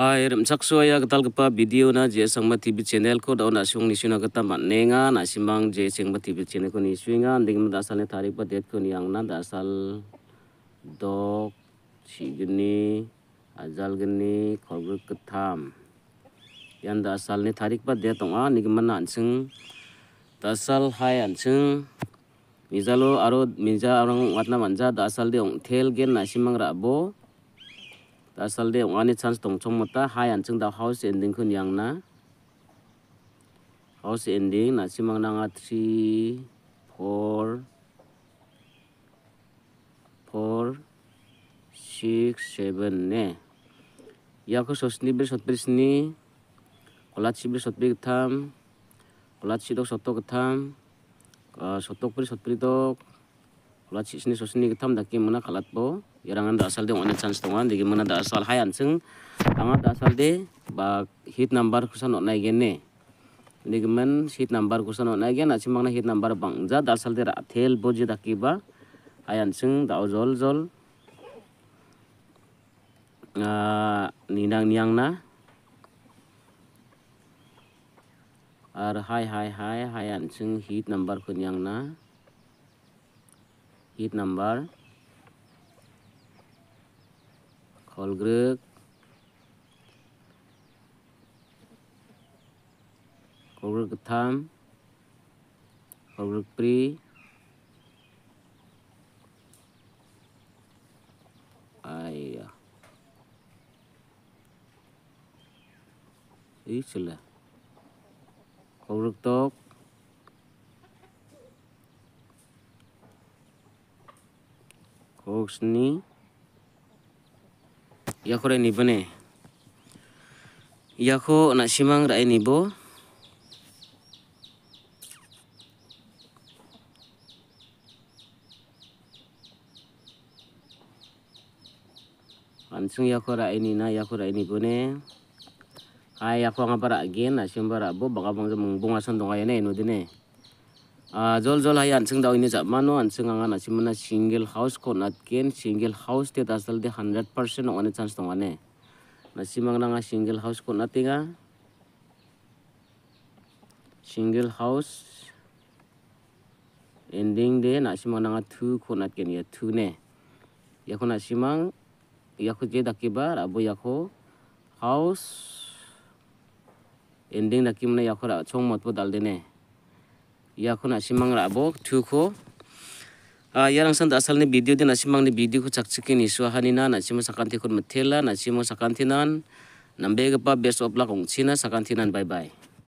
Hai remcak suaya ketal kepa video na je sangma TV channel ko daun asyung ni ketam ma nenga na simbang je sangma TV channel ko ni suinga ding dasal ne tarik pa det ko ni ang na dasal dok sigini ajal gini khobur ketam Yang dasal ne tarik pa det ong a nigman ansung dasal hai ansung nizalo aro minja arang watna manja dasal de ong tel gen na simang rabo ta sal de wani chance tong chong mata hai an chang house ending kun yang na house ending na simang nanga 3 4 4 6 7 ne yako sosni ber sotprisni kolat sibir sotpri tham kolat sidok sotok tham sotok pri sotpri dok ulat sini sosini ketam daki mana kalat po yarangan da asal de onet sans tongan jadi mana da asal hayan sing anga da asal de ba hit number kusan onai gene deki men hit number kusan onai gene aci mangna hit number bang dasal da asal de rathel boji daki ba hayan sing da ozol zol ninang niang na ar hai hai hai hayan sing hit number kunyang yang na tip number खोलग्रेक खोलग्रेक थम आया ये चला खोलग्रेक तोप ya Yako re nibo Ya Yako nak simang ini bo Langsung yako ra ini na yako ra ini bone Ay, ako nga para again, na simbara bo, baka mong bungasan dong kaya na, ino jol jol hai ansung dawine japmano ansung anga nasimana single house ko natken single house te dasal de 100% ongane chance tongane nasimang nanga single house ko natinga single house ending de nasimang nanga thu ko natken ya thu ne yako nasimang yako je dakibar abo yako house ending dakimna yako ra chong matpo dal de ne yakun asimang rabo thuko ah, yarang san asal ni video nasi mang ni video ko chakchiki ni suahani na mau sakanti metela nasi mau sakanti nan nambe gapa besok of luck ong china sakanti nan bye bye